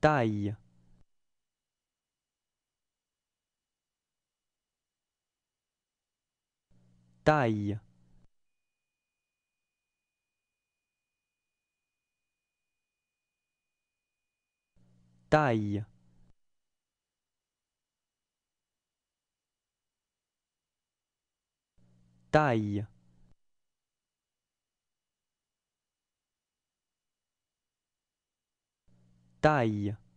taille. Tá taille. Tá taille. Tá Itaía taille. Tá